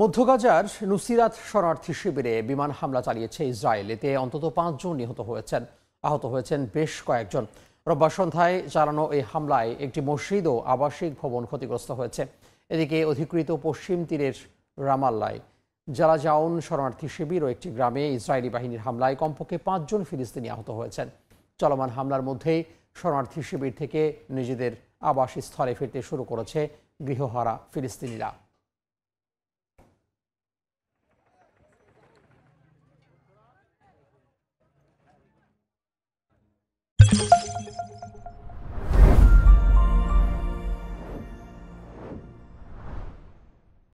মধ্য গাজার নুসিরাত শরণার্থী শিবিরে বিমান হামলা চালিয়েছে ইসরায়েল এতে অন্তত পাঁচজন নিহত হয়েছেন আহত হয়েছেন বেশ কয়েকজন রোববার সন্ধ্যায় চালানো এই হামলায় একটি মসজিদ ও আবাসিক ভবন ক্ষতিগ্রস্ত হয়েছে এদিকে অধিকৃত পশ্চিম তীরের রামাল্লায় জালাজাউন শরণার্থী শিবির ও একটি গ্রামে ইসরায়েলি বাহিনীর হামলায় কমপক্ষে পাঁচজন ফিলিস্তিনি আহত হয়েছেন চলমান হামলার মধ্যেই শরণার্থী শিবির থেকে নিজেদের আবাসস্থলে ফিরতে শুরু করেছে গৃহহারা ফিলিস্তিনিরা